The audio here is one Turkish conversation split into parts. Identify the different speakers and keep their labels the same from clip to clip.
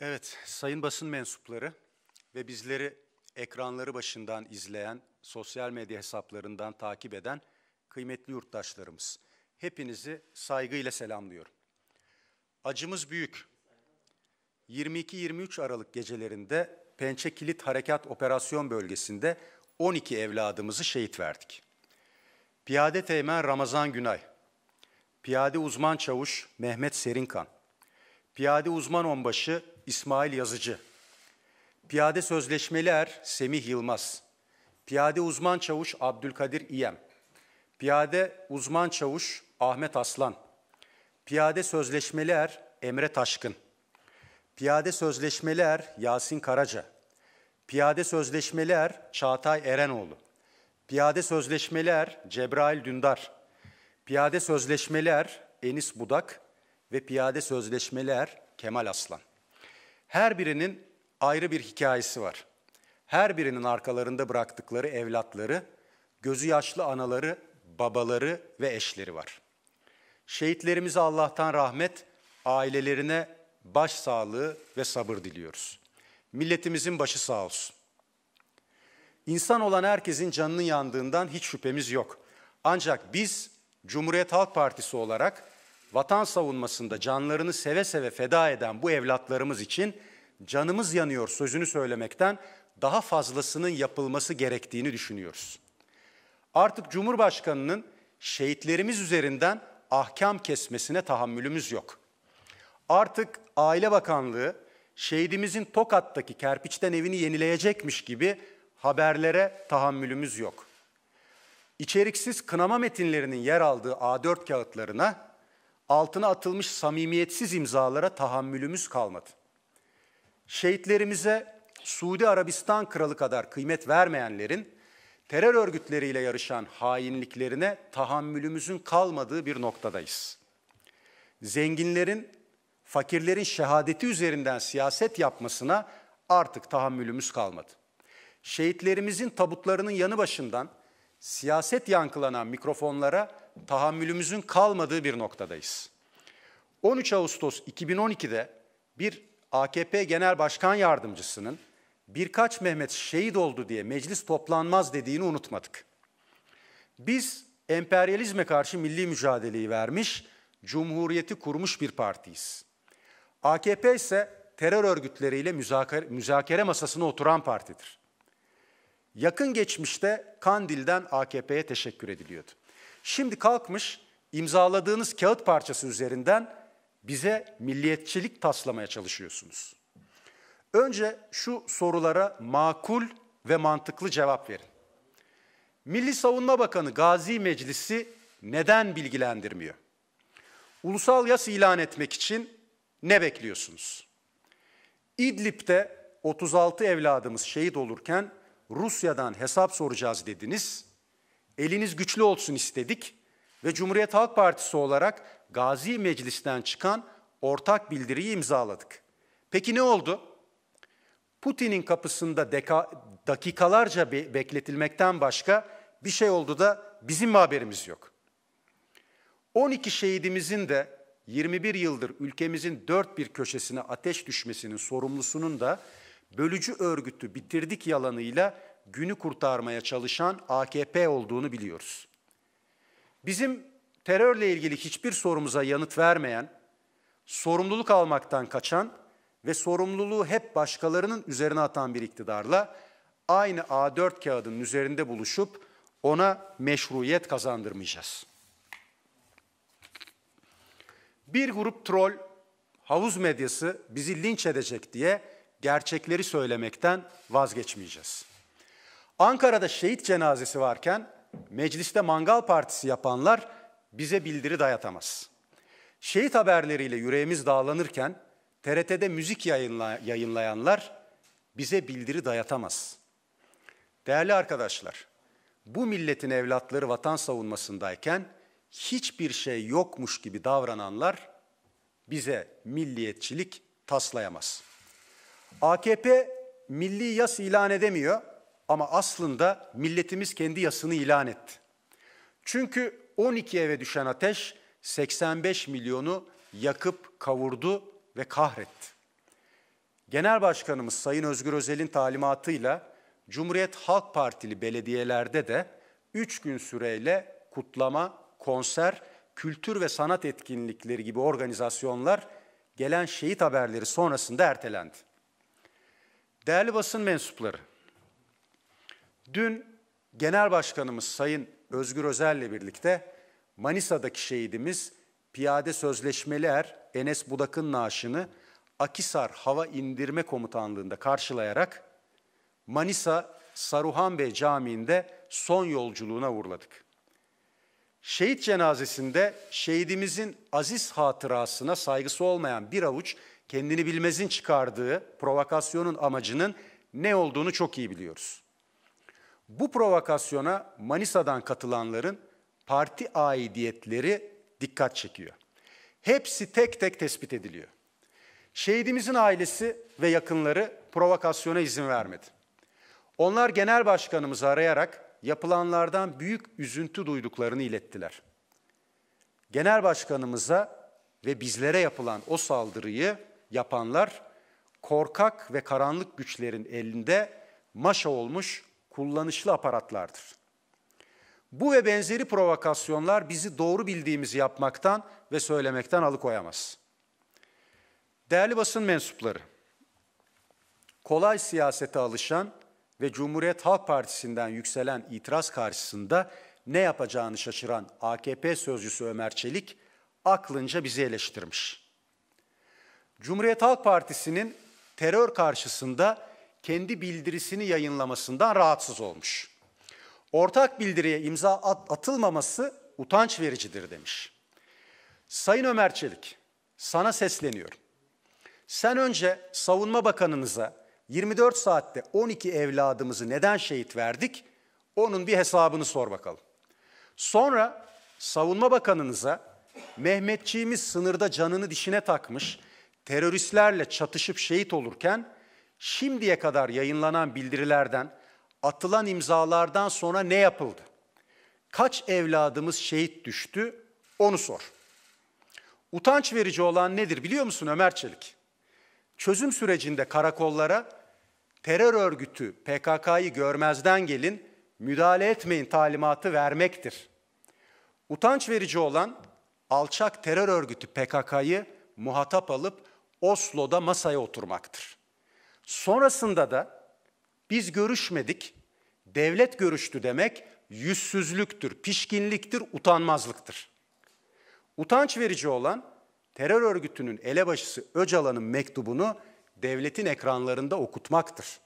Speaker 1: Evet, sayın basın mensupları ve bizleri ekranları başından izleyen, sosyal medya hesaplarından takip eden kıymetli yurttaşlarımız. Hepinizi saygıyla selamlıyorum. Acımız büyük. 22-23 Aralık gecelerinde Pençe Kilit Harekat Operasyon Bölgesi'nde 12 evladımızı şehit verdik. Piyade Teğmen Ramazan Günay, Piyade Uzman Çavuş Mehmet Serinkan, Piyade uzman onbaşı İsmail Yazıcı. Piyade Sözleşmeler Semih Yılmaz. Piyade uzman çavuş Abdülkadir İyem. Piyade uzman çavuş Ahmet Aslan. Piyade Sözleşmeler Emre Taşkın. Piyade Sözleşmeler Yasin Karaca. Piyade Sözleşmeler Çağatay Erenoğlu. Piyade Sözleşmeler er Cebrail Dündar. Piyade Sözleşmeler Enis Budak ve piyade sözleşmeler Kemal Aslan. Her birinin ayrı bir hikayesi var. Her birinin arkalarında bıraktıkları evlatları, gözü yaşlı anaları, babaları ve eşleri var. Şehitlerimize Allah'tan rahmet, ailelerine baş sağlığı ve sabır diliyoruz. Milletimizin başı sağ olsun. İnsan olan herkesin canının yandığından hiç şüphemiz yok. Ancak biz Cumhuriyet Halk Partisi olarak vatan savunmasında canlarını seve seve feda eden bu evlatlarımız için canımız yanıyor sözünü söylemekten daha fazlasının yapılması gerektiğini düşünüyoruz. Artık Cumhurbaşkanı'nın şehitlerimiz üzerinden ahkam kesmesine tahammülümüz yok. Artık Aile Bakanlığı şehidimizin Tokat'taki kerpiçten evini yenileyecekmiş gibi haberlere tahammülümüz yok. İçeriksiz kınama metinlerinin yer aldığı A4 kağıtlarına altına atılmış samimiyetsiz imzalara tahammülümüz kalmadı. Şehitlerimize Suudi Arabistan kralı kadar kıymet vermeyenlerin terör örgütleriyle yarışan hainliklerine tahammülümüzün kalmadığı bir noktadayız. Zenginlerin fakirlerin şehadeti üzerinden siyaset yapmasına artık tahammülümüz kalmadı. Şehitlerimizin tabutlarının yanı başından siyaset yankılanan mikrofonlara tahammülümüzün kalmadığı bir noktadayız. 13 Ağustos 2012'de bir AKP Genel Başkan Yardımcısının birkaç Mehmet şehit oldu diye meclis toplanmaz dediğini unutmadık. Biz emperyalizme karşı milli mücadeleyi vermiş, cumhuriyeti kurmuş bir partiyiz. AKP ise terör örgütleriyle müzakere, müzakere masasına oturan partidir. Yakın geçmişte Kandil'den AKP'ye teşekkür ediliyordu. Şimdi kalkmış imzaladığınız kağıt parçası üzerinden bize milliyetçilik taslamaya çalışıyorsunuz. Önce şu sorulara makul ve mantıklı cevap verin. Milli Savunma Bakanı Gazi Meclisi neden bilgilendirmiyor? Ulusal yas ilan etmek için ne bekliyorsunuz? İdlib'de 36 evladımız şehit olurken Rusya'dan hesap soracağız dediniz. Eliniz güçlü olsun istedik ve Cumhuriyet Halk Partisi olarak Gazi Meclis'ten çıkan ortak bildiriyi imzaladık. Peki ne oldu? Putin'in kapısında deka, dakikalarca be, bekletilmekten başka bir şey oldu da bizim mi haberimiz yok? 12 şehidimizin de 21 yıldır ülkemizin dört bir köşesine ateş düşmesinin sorumlusunun da bölücü örgütü bitirdik yalanıyla günü kurtarmaya çalışan AKP olduğunu biliyoruz. Bizim terörle ilgili hiçbir sorumuza yanıt vermeyen, sorumluluk almaktan kaçan ve sorumluluğu hep başkalarının üzerine atan bir iktidarla aynı A4 kağıdının üzerinde buluşup ona meşruiyet kazandırmayacağız. Bir grup troll havuz medyası bizi linç edecek diye gerçekleri söylemekten vazgeçmeyeceğiz. Ankara'da şehit cenazesi varken mecliste mangal partisi yapanlar bize bildiri dayatamaz. Şehit haberleriyle yüreğimiz dağlanırken TRT'de müzik yayınla, yayınlayanlar bize bildiri dayatamaz. Değerli arkadaşlar, bu milletin evlatları vatan savunmasındayken hiçbir şey yokmuş gibi davrananlar bize milliyetçilik taslayamaz.'' AKP milli yas ilan edemiyor ama aslında milletimiz kendi yasını ilan etti. Çünkü 12 eve düşen ateş 85 milyonu yakıp kavurdu ve kahretti. Genel Başkanımız Sayın Özgür Özel'in talimatıyla Cumhuriyet Halk Partili belediyelerde de 3 gün süreyle kutlama, konser, kültür ve sanat etkinlikleri gibi organizasyonlar gelen şehit haberleri sonrasında ertelendi. Değerli basın mensupları, dün Genel Başkanımız Sayın Özgür Özel'le birlikte Manisa'daki şehidimiz Piyade sözleşmeler Enes Budak'ın naaşını Akisar Hava İndirme Komutanlığı'nda karşılayarak Manisa Saruhan Bey Camii'nde son yolculuğuna uğurladık. Şehit cenazesinde şehidimizin aziz hatırasına saygısı olmayan bir avuç kendini bilmezin çıkardığı provokasyonun amacının ne olduğunu çok iyi biliyoruz. Bu provokasyona Manisa'dan katılanların parti aidiyetleri dikkat çekiyor. Hepsi tek tek tespit ediliyor. Şehidimizin ailesi ve yakınları provokasyona izin vermedi. Onlar genel başkanımızı arayarak yapılanlardan büyük üzüntü duyduklarını ilettiler. Genel başkanımıza ve bizlere yapılan o saldırıyı yapanlar korkak ve karanlık güçlerin elinde maşa olmuş kullanışlı aparatlardır. Bu ve benzeri provokasyonlar bizi doğru bildiğimizi yapmaktan ve söylemekten alıkoyamaz. Değerli basın mensupları, kolay siyasete alışan ve Cumhuriyet Halk Partisi'nden yükselen itiraz karşısında ne yapacağını şaşıran AKP sözcüsü Ömer Çelik aklınca bizi eleştirmiş. Cumhuriyet Halk Partisi'nin terör karşısında kendi bildirisini yayınlamasından rahatsız olmuş. Ortak bildiriye imza atılmaması utanç vericidir demiş. Sayın Ömer Çelik, sana sesleniyorum. Sen önce Savunma Bakanınıza 24 saatte 12 evladımızı neden şehit verdik? Onun bir hesabını sor bakalım. Sonra Savunma Bakanınıza Mehmetçiğimiz sınırda canını dişine takmış teröristlerle çatışıp şehit olurken şimdiye kadar yayınlanan bildirilerden, atılan imzalardan sonra ne yapıldı? Kaç evladımız şehit düştü? Onu sor. Utanç verici olan nedir biliyor musun Ömer Çelik? Çözüm sürecinde karakollara terör örgütü PKK'yı görmezden gelin, müdahale etmeyin talimatı vermektir. Utanç verici olan alçak terör örgütü PKK'yı muhatap alıp Oslo'da masaya oturmaktır. Sonrasında da biz görüşmedik, devlet görüştü demek yüzsüzlüktür, pişkinliktir, utanmazlıktır. Utanç verici olan terör örgütünün elebaşısı Öcalan'ın mektubunu devletin ekranlarında okutmaktır.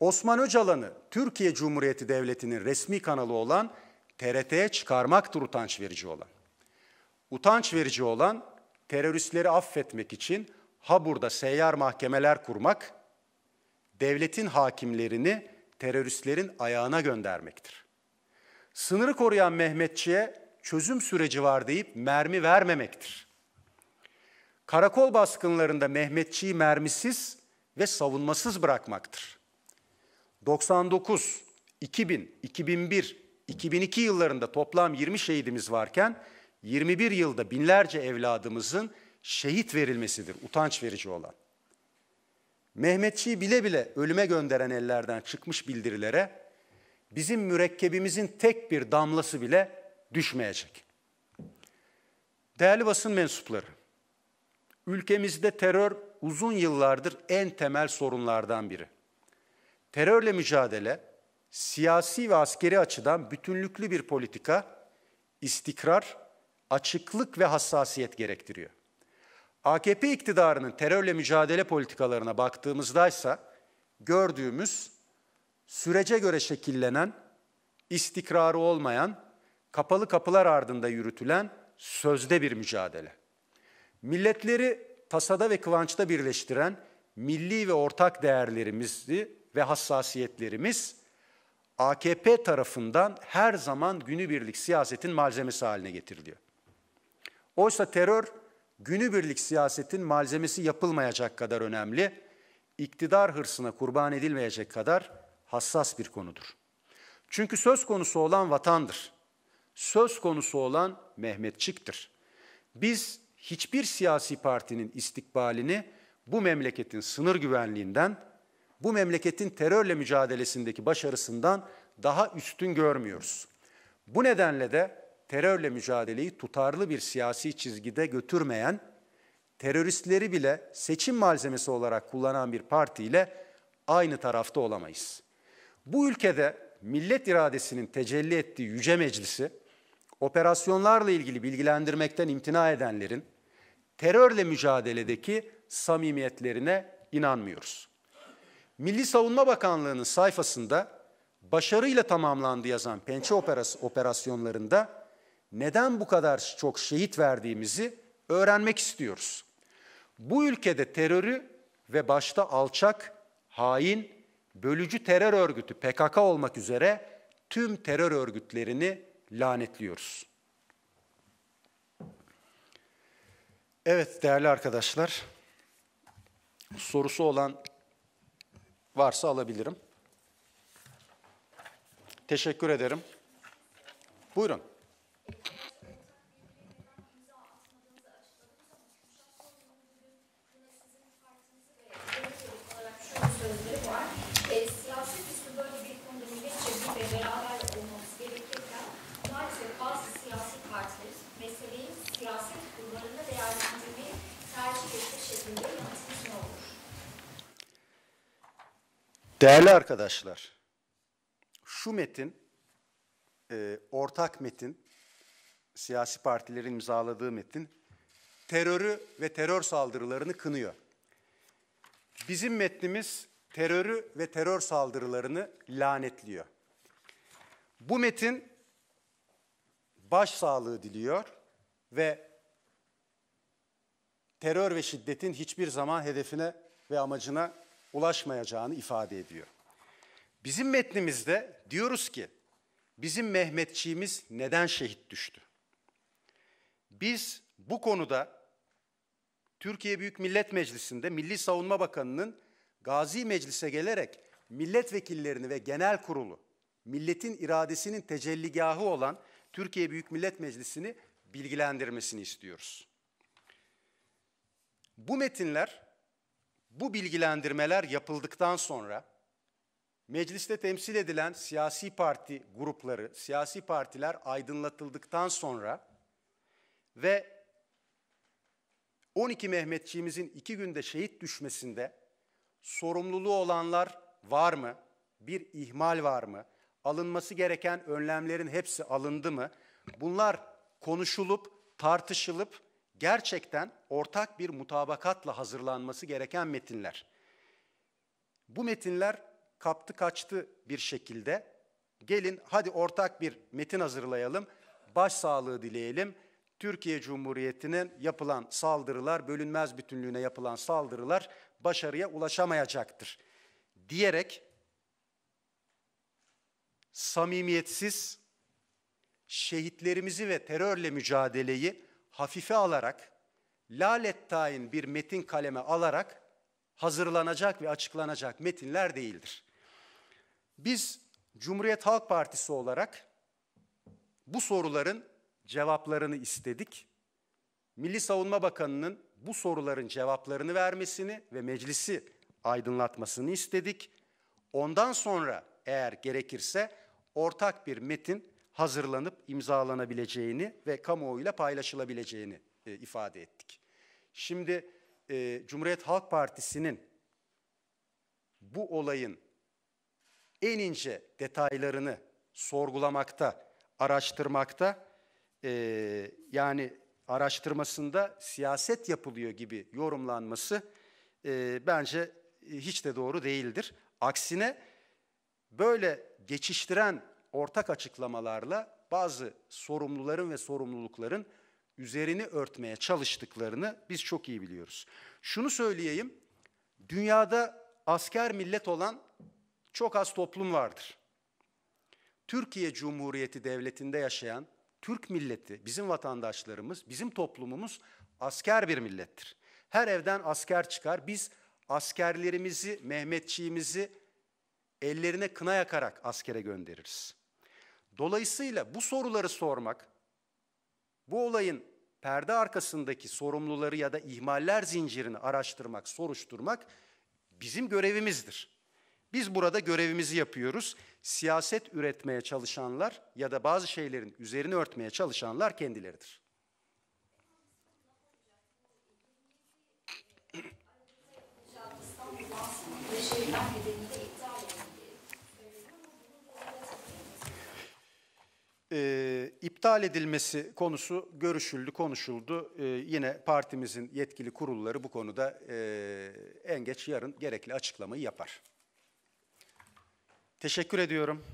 Speaker 1: Osman Öcalan'ı Türkiye Cumhuriyeti Devleti'nin resmi kanalı olan TRT'ye çıkarmaktır utanç verici olan. Utanç verici olan teröristleri affetmek için Habur'da seyyar mahkemeler kurmak, devletin hakimlerini teröristlerin ayağına göndermektir. Sınırı koruyan Mehmetçi'ye çözüm süreci var deyip mermi vermemektir. Karakol baskınlarında Mehmetçi'yi mermisiz ve savunmasız bırakmaktır. 99, 2000, 2001, 2002 yıllarında toplam 20 şehidimiz varken 21 yılda binlerce evladımızın şehit verilmesidir utanç verici olan. Mehmetçiği bile bile ölüme gönderen ellerden çıkmış bildirilere bizim mürekkebimizin tek bir damlası bile düşmeyecek. Değerli basın mensupları, ülkemizde terör uzun yıllardır en temel sorunlardan biri. Terörle mücadele siyasi ve askeri açıdan bütünlüklü bir politika, istikrar açıklık ve hassasiyet gerektiriyor. AKP iktidarının terörle mücadele politikalarına baktığımızdaysa gördüğümüz sürece göre şekillenen, istikrarı olmayan, kapalı kapılar ardında yürütülen sözde bir mücadele. Milletleri tasada ve kıvançta birleştiren milli ve ortak değerlerimizi ve hassasiyetlerimiz AKP tarafından her zaman günübirlik siyasetin malzemesi haline getiriliyor. Oysa terör günübirlik siyasetin malzemesi yapılmayacak kadar önemli, iktidar hırsına kurban edilmeyecek kadar hassas bir konudur. Çünkü söz konusu olan vatandır. Söz konusu olan Mehmetçik'tir. Biz hiçbir siyasi partinin istikbalini bu memleketin sınır güvenliğinden, bu memleketin terörle mücadelesindeki başarısından daha üstün görmüyoruz. Bu nedenle de terörle mücadeleyi tutarlı bir siyasi çizgide götürmeyen, teröristleri bile seçim malzemesi olarak kullanan bir partiyle aynı tarafta olamayız. Bu ülkede millet iradesinin tecelli ettiği yüce meclisi, operasyonlarla ilgili bilgilendirmekten imtina edenlerin terörle mücadeledeki samimiyetlerine inanmıyoruz. Milli Savunma Bakanlığı'nın sayfasında başarıyla tamamlandı yazan pençe operasyonlarında neden bu kadar çok şehit verdiğimizi öğrenmek istiyoruz. Bu ülkede terörü ve başta alçak, hain, bölücü terör örgütü PKK olmak üzere tüm terör örgütlerini lanetliyoruz. Evet değerli arkadaşlar, sorusu olan varsa alabilirim. Teşekkür ederim. Buyurun. Değerli arkadaşlar, şu metin, e, ortak metin siyasi partilerin imzaladığı metin terörü ve terör saldırılarını kınıyor. Bizim metnimiz terörü ve terör saldırılarını lanetliyor. Bu metin baş sağlığı diliyor ve terör ve şiddetin hiçbir zaman hedefine ve amacına ulaşmayacağını ifade ediyor. Bizim metnimizde diyoruz ki bizim Mehmetçiğimiz neden şehit düştü? Biz bu konuda Türkiye Büyük Millet Meclisi'nde Milli Savunma Bakanı'nın Gazi Meclis'e gelerek milletvekillerini ve genel kurulu, milletin iradesinin tecelligahı olan Türkiye Büyük Millet Meclisi'ni bilgilendirmesini istiyoruz. Bu metinler, bu bilgilendirmeler yapıldıktan sonra mecliste temsil edilen siyasi parti grupları, siyasi partiler aydınlatıldıktan sonra ve 12 Mehmetçiğimizin iki günde şehit düşmesinde sorumluluğu olanlar var mı? Bir ihmal var mı? Alınması gereken önlemlerin hepsi alındı mı? Bunlar konuşulup, tartışılıp gerçekten ortak bir mutabakatla hazırlanması gereken metinler. Bu metinler kaptı kaçtı bir şekilde. Gelin hadi ortak bir metin hazırlayalım. Baş sağlığı dileyelim. Türkiye Cumhuriyeti'nin yapılan saldırılar, bölünmez bütünlüğüne yapılan saldırılar başarıya ulaşamayacaktır diyerek samimiyetsiz şehitlerimizi ve terörle mücadeleyi hafife alarak lalet bir metin kaleme alarak hazırlanacak ve açıklanacak metinler değildir. Biz Cumhuriyet Halk Partisi olarak bu soruların cevaplarını istedik. Milli Savunma Bakanı'nın bu soruların cevaplarını vermesini ve meclisi aydınlatmasını istedik. Ondan sonra eğer gerekirse ortak bir metin hazırlanıp imzalanabileceğini ve kamuoyuyla paylaşılabileceğini e, ifade ettik. Şimdi e, Cumhuriyet Halk Partisi'nin bu olayın en ince detaylarını sorgulamakta, araştırmakta e, yani araştırmasında siyaset yapılıyor gibi yorumlanması e, bence e, hiç de doğru değildir. Aksine böyle geçiştiren ortak açıklamalarla bazı sorumluların ve sorumlulukların üzerini örtmeye çalıştıklarını biz çok iyi biliyoruz. Şunu söyleyeyim, dünyada asker millet olan çok az toplum vardır. Türkiye Cumhuriyeti Devleti'nde yaşayan Türk milleti, bizim vatandaşlarımız, bizim toplumumuz asker bir millettir. Her evden asker çıkar. Biz askerlerimizi, Mehmetçiğimizi ellerine kına yakarak askere göndeririz. Dolayısıyla bu soruları sormak, bu olayın perde arkasındaki sorumluları ya da ihmaller zincirini araştırmak, soruşturmak bizim görevimizdir. Biz burada görevimizi yapıyoruz siyaset üretmeye çalışanlar ya da bazı şeylerin üzerini örtmeye çalışanlar kendileridir. e, iptal edilmesi konusu görüşüldü, konuşuldu. E, yine partimizin yetkili kurulları bu konuda e, en geç yarın gerekli açıklamayı yapar. Teşekkür ediyorum.